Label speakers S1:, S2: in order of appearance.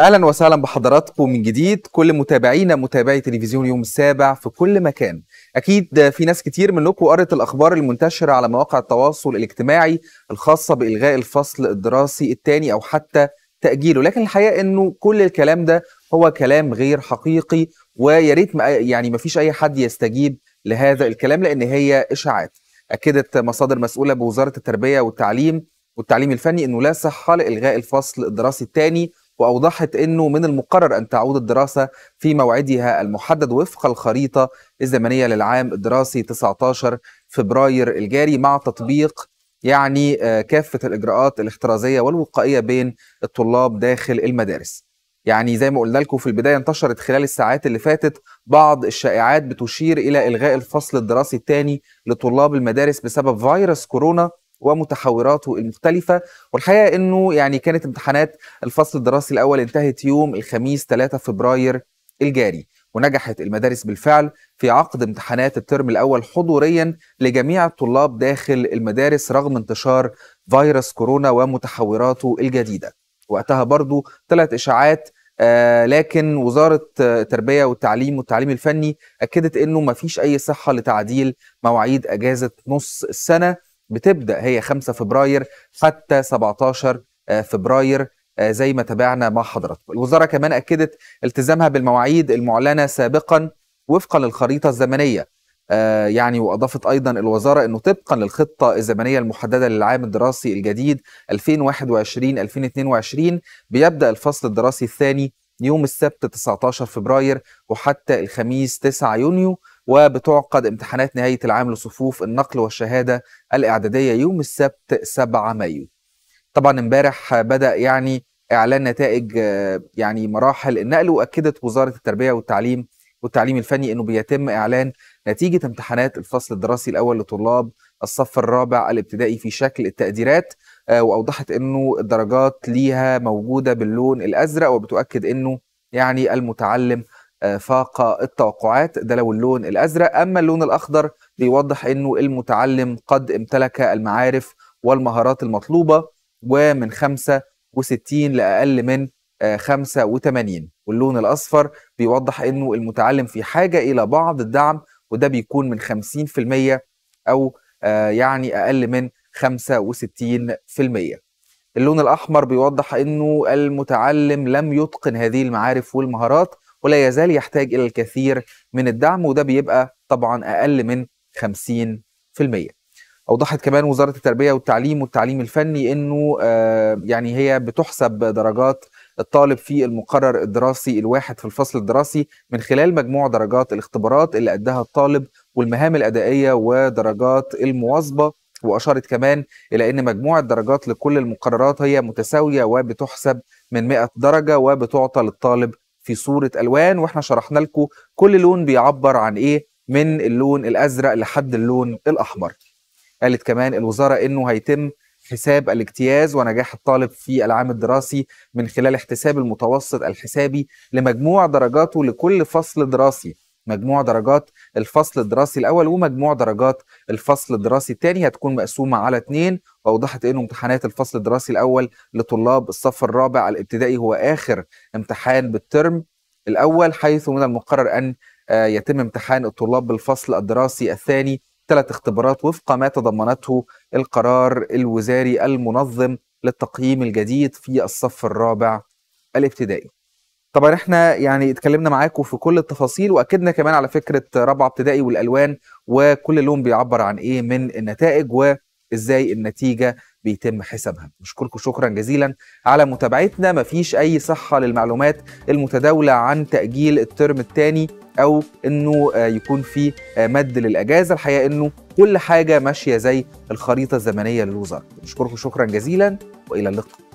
S1: اهلا وسهلا بحضراتكم من جديد كل متابعينا متابعي تلفزيون يوم السابع في كل مكان اكيد في ناس كتير منكم قرت الاخبار المنتشره على مواقع التواصل الاجتماعي الخاصه بالغاء الفصل الدراسي الثاني او حتى تاجيله لكن الحقيقه انه كل الكلام ده هو كلام غير حقيقي ويا ريت يعني ما فيش اي حد يستجيب لهذا الكلام لان هي اشاعات اكدت مصادر مسؤوله بوزاره التربيه والتعليم والتعليم الفني انه لا صحه لالغاء الفصل الدراسي الثاني وأوضحت أنه من المقرر أن تعود الدراسة في موعدها المحدد وفق الخريطة الزمنية للعام الدراسي 19 فبراير الجاري مع تطبيق يعني آه، كافة الإجراءات الاحترازية والوقائية بين الطلاب داخل المدارس يعني زي ما قلنا لكم في البدايه انتشرت خلال الساعات اللي فاتت بعض الشائعات بتشير الى الغاء الفصل الدراسي الثاني لطلاب المدارس بسبب فيروس كورونا ومتحوراته المختلفة والحقيقة أنه يعني كانت امتحانات الفصل الدراسي الأول انتهت يوم الخميس 3 فبراير الجاري ونجحت المدارس بالفعل في عقد امتحانات الترم الأول حضوريا لجميع الطلاب داخل المدارس رغم انتشار فيروس كورونا ومتحوراته الجديدة وقتها برضو طلعت إشاعات آه لكن وزارة التربية والتعليم والتعليم الفني أكدت أنه ما فيش أي صحة لتعديل مواعيد أجازة نص السنة بتبدا هي 5 فبراير حتى 17 آه، فبراير آه، زي ما تابعنا مع حضراتكم. الوزاره كمان اكدت التزامها بالمواعيد المعلنه سابقا وفقا للخريطه الزمنيه آه، يعني واضافت ايضا الوزاره انه طبقا للخطه الزمنيه المحدده للعام الدراسي الجديد 2021 2022 بيبدا الفصل الدراسي الثاني يوم السبت 19 فبراير وحتى الخميس 9 يونيو وبتعقد امتحانات نهاية العام لصفوف النقل والشهادة الإعدادية يوم السبت 7 مايو طبعا امبارح بدأ يعني إعلان نتائج آه، يعني مراحل النقل وأكدت وزارة التربية والتعليم والتعليم الفني أنه بيتم إعلان نتيجة امتحانات الفصل الدراسي الأول لطلاب الصف الرابع الابتدائي في شكل التقديرات آه، وأوضحت أنه الدرجات ليها موجودة باللون الأزرق وبتؤكد أنه يعني المتعلم آه، فاق التوقعات ده لو اللون الازرق اما اللون الاخضر بيوضح انه المتعلم قد امتلك المعارف والمهارات المطلوبه ومن 65 لاقل من 85 آه، واللون الاصفر بيوضح انه المتعلم في حاجه الى بعض الدعم وده بيكون من 50% او آه، يعني اقل من 65% اللون الاحمر بيوضح انه المتعلم لم يتقن هذه المعارف والمهارات ولا يزال يحتاج إلى الكثير من الدعم وده بيبقى طبعا أقل من 50% أوضحت كمان وزارة التربية والتعليم والتعليم الفني إنه آه، يعني هي بتحسب درجات الطالب في المقرر الدراسي الواحد في الفصل الدراسي من خلال مجموع درجات الاختبارات اللي أدها الطالب والمهام الأدائية ودرجات المواظبة وأشارت كمان إلى أن مجموع الدرجات لكل المقررات هي متساوية وبتحسب من 100 درجة وبتعطى للطالب في صوره الوان واحنا شرحنا لكم كل لون بيعبر عن ايه من اللون الازرق لحد اللون الاحمر قالت كمان الوزاره انه هيتم حساب الاجتياز ونجاح الطالب في العام الدراسي من خلال احتساب المتوسط الحسابي لمجموع درجاته لكل فصل دراسي مجموع درجات الفصل الدراسي الاول ومجموع درجات الفصل الدراسي الثاني هتكون مقسومه على اثنين واوضحت إيه انه امتحانات الفصل الدراسي الاول لطلاب الصف الرابع الابتدائي هو اخر امتحان بالترم الاول حيث من المقرر ان آه، يتم امتحان الطلاب بالفصل الدراسي الثاني ثلاث اختبارات وفق ما تضمنته القرار الوزاري المنظم للتقييم الجديد في الصف الرابع الابتدائي طبعا احنا يعني اتكلمنا معاكم في كل التفاصيل واكدنا كمان على فكره رابعه ابتدائي والالوان وكل لون بيعبر عن ايه من النتائج و ازاي النتيجه بيتم حسابها نشكركم شكرا جزيلا على متابعتنا مفيش اي صحه للمعلومات المتداوله عن تاجيل الترم الثاني او انه آه، يكون في آه، مد للاجازه الحقيقه انه كل حاجه ماشيه زي الخريطه الزمنيه للوزاره نشكركم شكرا جزيلا والى اللقاء